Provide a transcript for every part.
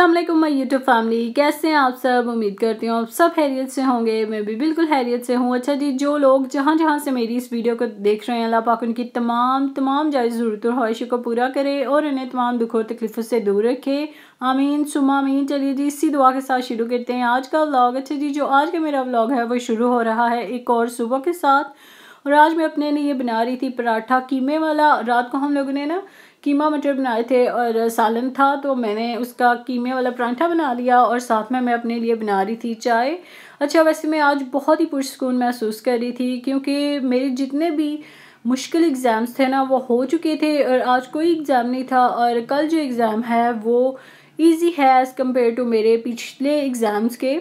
अस्सलाम वालेकुम my YouTube family कैसे हैं आप सब उम्मीद करती हूँ आप सब हैरियत से होंगे मैं भी बिल्कुल हैरियत से हूँ अच्छा जी जो लोग जहाँ जहाँ से मेरी इस वीडियो को देख रहे हैं अल्लाह पाक उनकी तमाम तमाम जायज़ ज़रूरत और ख्वाहिशों को पूरा करे और उन्हें तमाम दुख और तकलीफ़ों से दूर रखे आमीन सुमा आमीन चलिए जी इसी दुआ के साथ शुरू करते हैं आज का व्लॉग अच्छा जी जो आज का मेरा व्लॉग है वो शुरू हो रहा है एक और सुबह के साथ और आज मैं अपने लिए बना रही थी पराठा कीमे वाला रात को हम लोगों ने ना कीमा मटर बनाए थे और सालन था तो मैंने उसका कीमे वाला परांठा बना लिया और साथ में मैं अपने लिए बना रही थी चाय अच्छा वैसे मैं आज बहुत ही पुरस्कून महसूस कर रही थी क्योंकि मेरे जितने भी मुश्किल एग्ज़ाम्स थे ना वो हो चुके थे और आज कोई एग्ज़ाम नहीं था और कल जो एग्ज़ाम है वो ईजी है एज़ कम्पेयर टू मेरे पिछले एग्ज़ाम्स के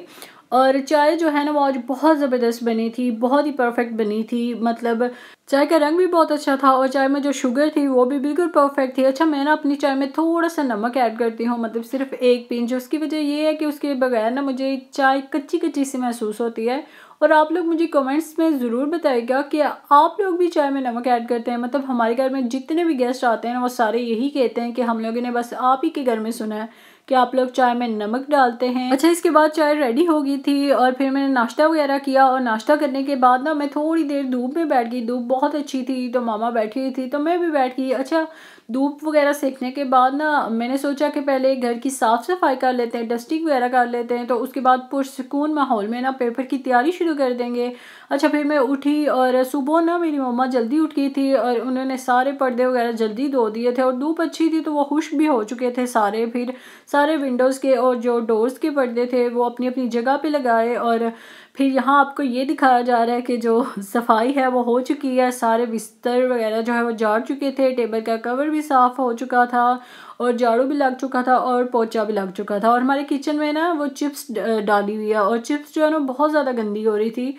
और चाय जो है ना वो आज बहुत ज़बरदस्त बनी थी बहुत ही परफेक्ट बनी थी मतलब चाय का रंग भी बहुत अच्छा था और चाय में जो शुगर थी वो भी बिल्कुल परफेक्ट थी अच्छा मैं ना अपनी चाय में थोड़ा सा नमक ऐड करती हूँ मतलब सिर्फ एक पिंच उसकी वजह ये है कि उसके बगैर ना मुझे चाय कच्ची कच्ची सी महसूस होती है और आप लोग मुझे कमेंट्स में ज़रूर बताएगा कि आप लोग भी चाय में नमक ऐड करते हैं मतलब हमारे घर में जितने भी गेस्ट आते हैं वो सारे यही कहते हैं कि हम लोगों ने बस आप ही के घर में सुना है कि आप लोग चाय में नमक डालते हैं अच्छा इसके बाद चाय रेडी हो गई थी और फिर मैंने नाश्ता वगैरह किया और नाश्ता करने के बाद ना मैं थोड़ी देर धूप में बैठ गई धूप बहुत अच्छी थी तो मामा बैठी हुई थी तो मैं भी बैठ गई अच्छा धूप वगैरह सेकने के बाद ना मैंने सोचा कि पहले घर की साफ़ सफाई कर लेते हैं डस्टिंग वगैरह कर लेते हैं तो उसके बाद पुरसकून माहौल में ना पेपर की तैयारी शुरू कर देंगे अच्छा फिर मैं उठी और सुबह ना मेरी मम्मा जल्दी उठ गई थी और उन्होंने सारे पर्दे वगैरह जल्दी धो दिए थे और धूप अच्छी थी तो वो खुश भी हो चुके थे सारे फिर सारे सारे विंडोज़ के और जो डोर्स के पर्दे थे वो अपनी अपनी जगह पे लगाए और फिर यहाँ आपको ये दिखाया जा रहा है कि जो सफाई है वो हो चुकी है सारे बिस्तर वगैरह जो है वो झाड़ चुके थे टेबल का कवर भी साफ़ हो चुका था और झाड़ू भी लग चुका था और पोचा भी लग चुका था और हमारे किचन में ना वो चिप्स डाली हुई है और चिप्स जो है ना बहुत ज़्यादा गंदी हो रही थी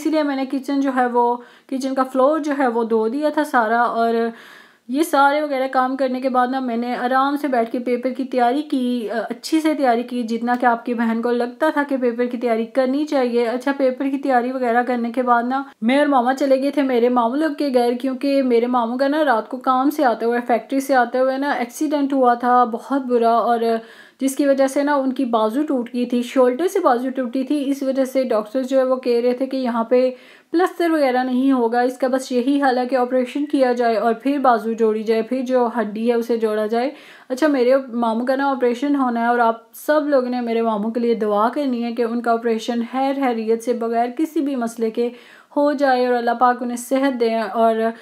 इसीलिए मैंने किचन जो है वो किचन का फ्लोर जो है वो धो दिया था सारा और ये सारे वगैरह काम करने के बाद ना मैंने आराम से बैठ के पेपर की तैयारी की अच्छी से तैयारी की जितना कि आपकी बहन को लगता था कि पेपर की तैयारी करनी चाहिए अच्छा पेपर की तैयारी वगैरह करने के बाद ना मैं और मामा चले गए थे मेरे मामू लोग के घर क्योंकि मेरे मामू का ना रात को काम से आते हुए फैक्ट्री से आते हुए ना एक्सीडेंट हुआ था बहुत बुरा और जिसकी वजह से ना उनकी बाजू टूट गई थी शोल्डर से बाजू टूटी थी इस वजह से डॉक्टर जो है वो कह रहे थे कि यहाँ पे प्लस्तर वगैरह नहीं होगा इसका बस यही हाल है कि ऑपरेशन किया जाए और फिर बाजू जोड़ी जाए फिर जो हड्डी है उसे जोड़ा जाए अच्छा मेरे मामू का ना ऑपरेशन होना है और आप सब लोगों ने मेरे मामू के लिए दुआ करनी है कि उनका ऑपरेशन हैर हैरियत से बगैर किसी भी मसले के हो जाए और अल्लाह पाक उन्हें सेहत दें और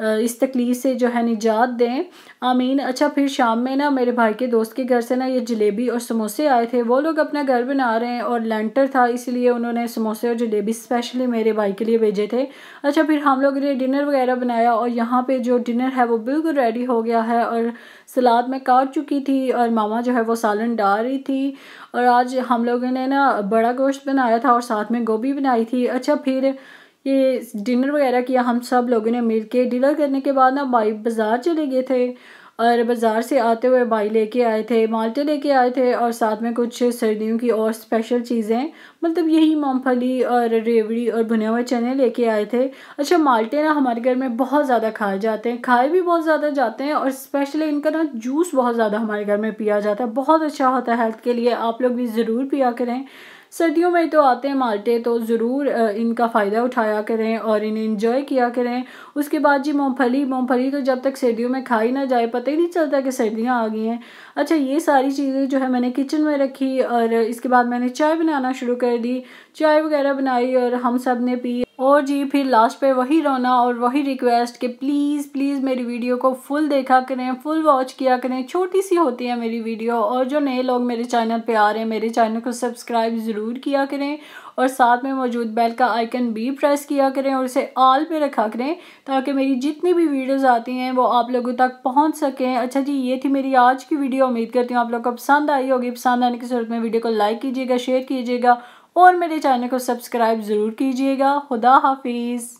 इस तकलीफ़ से जो है निजात दें आमीन अच्छा फिर शाम में ना मेरे भाई के दोस्त के घर से ना ये जलेबी और समोसे आए थे वो लोग अपना घर बना रहे हैं और लेंटर था इसलिए उन्होंने समोसे और जलेबी स्पेशली मेरे भाई के लिए भेजे थे अच्छा फिर हम लोगों ने डिनर वगैरह बनाया और यहाँ पर जो डिनर है वो बिल्कुल रेडी हो गया है और सलाद में काट चुकी थी और मामा जो है वो सालन डाल रही थी और आज हम लोगों ने ना बड़ा गोश्त बनाया था और साथ में गोभी बनाई थी अच्छा फिर ये डिनर वगैरह किया हम सब लोगों ने मिल के डिनर करने के बाद ना भाई बाज़ार चले गए थे और बाज़ार से आते हुए भाई लेके आए थे माल्टे लेके आए थे और साथ में कुछ सर्दियों की और स्पेशल चीज़ें मतलब यही मूँगफली और रेवड़ी और भुने हुए चने लेके आए थे अच्छा माल्टे ना हमारे घर में बहुत ज़्यादा खाए जाते हैं खाए भी बहुत ज़्यादा जाते हैं और स्पेशली इनका ना जूस बहुत ज़्यादा हमारे घर में पिया जाता है बहुत अच्छा होता है हेल्थ के लिए आप लोग भी ज़रूर पिया करें सर्दियों में तो आते हैं माल्टे तो ज़रूर इनका फ़ायदा उठाया करें और इन्हें इंजॉय किया करें उसके बाद जी मूँगफली मूँगफली तो जब तक सर्दियों में खाई ना जाए पता ही नहीं चलता कि सर्दियाँ आ गई हैं अच्छा ये सारी चीज़ें जो है मैंने किचन में रखी और इसके बाद मैंने चाय बनाना शुरू कर दी चाय वगैरह बनाई और हम सब ने पी और जी फिर लास्ट पे वही रोना और वही रिक्वेस्ट कि प्लीज़ प्लीज़ मेरी वीडियो को फुल देखा करें फुल वॉच किया करें छोटी सी होती है मेरी वीडियो और जो नए लोग मेरे चैनल पे आ रहे हैं मेरे चैनल को सब्सक्राइब ज़रूर ज़रूर किया करें और साथ में मौजूद बेल का आइकन भी प्रेस किया करें और उसे ऑल पे रखा करें ताकि मेरी जितनी भी वीडियोस आती हैं वो आप लोगों तक पहुंच सकें अच्छा जी ये थी मेरी आज की वीडियो उम्मीद करती हूँ आप लोग को पसंद आई होगी पसंद आने की सूरत में वीडियो को लाइक कीजिएगा शेयर कीजिएगा और मेरे चैनल को सब्सक्राइब ज़रूर कीजिएगा खुदा हाफिज़